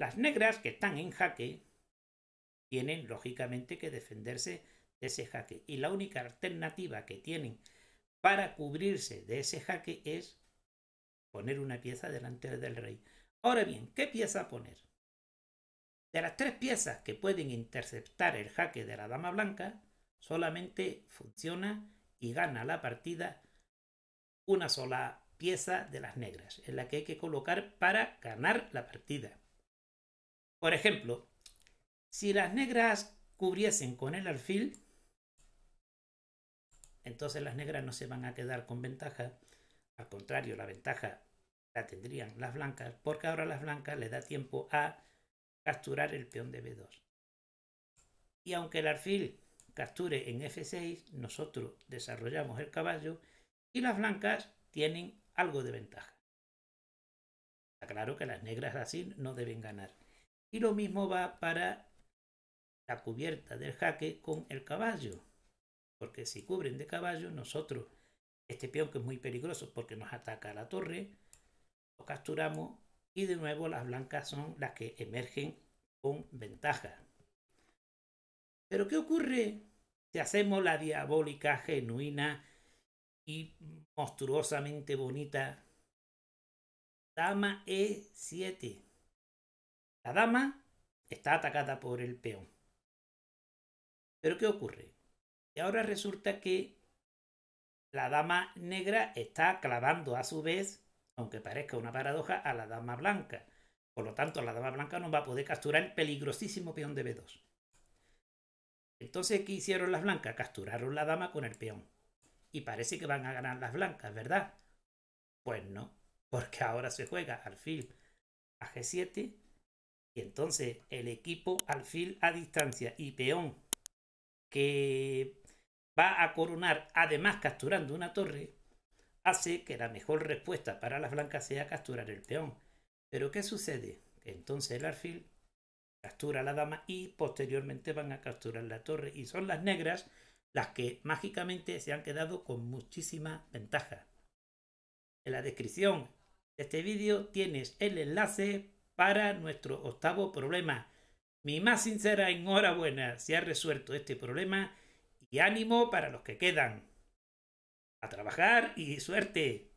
Las negras que están en jaque tienen lógicamente que defenderse de ese jaque y la única alternativa que tienen para cubrirse de ese jaque es poner una pieza delante del rey. Ahora bien, ¿qué pieza poner? De las tres piezas que pueden interceptar el jaque de la dama blanca, solamente funciona y gana la partida una sola pieza de las negras, en la que hay que colocar para ganar la partida. Por ejemplo, si las negras cubriesen con el alfil, entonces las negras no se van a quedar con ventaja. Al contrario, la ventaja la tendrían las blancas, porque ahora las blancas le da tiempo a capturar el peón de B2. Y aunque el alfil capture en F6, nosotros desarrollamos el caballo y las blancas tienen algo de ventaja. Está claro que las negras así no deben ganar. Y lo mismo va para la cubierta del jaque con el caballo. Porque si cubren de caballo, nosotros, este peón que es muy peligroso porque nos ataca a la torre, lo capturamos y de nuevo las blancas son las que emergen con ventaja. Pero ¿qué ocurre si hacemos la diabólica, genuina y monstruosamente bonita? Dama E7. La dama está atacada por el peón. Pero ¿qué ocurre? Y ahora resulta que la dama negra está clavando a su vez, aunque parezca una paradoja, a la dama blanca. Por lo tanto, la dama blanca no va a poder capturar el peligrosísimo peón de B2. Entonces, ¿qué hicieron las blancas? Capturaron la dama con el peón. Y parece que van a ganar las blancas, ¿verdad? Pues no, porque ahora se juega alfil a G7 entonces el equipo alfil a distancia y peón que va a coronar además capturando una torre hace que la mejor respuesta para las blancas sea capturar el peón. Pero ¿qué sucede? Entonces el alfil captura la dama y posteriormente van a capturar la torre y son las negras las que mágicamente se han quedado con muchísima ventaja. En la descripción de este vídeo tienes el enlace para nuestro octavo problema. Mi más sincera enhorabuena, se ha resuelto este problema y ánimo para los que quedan. A trabajar y suerte.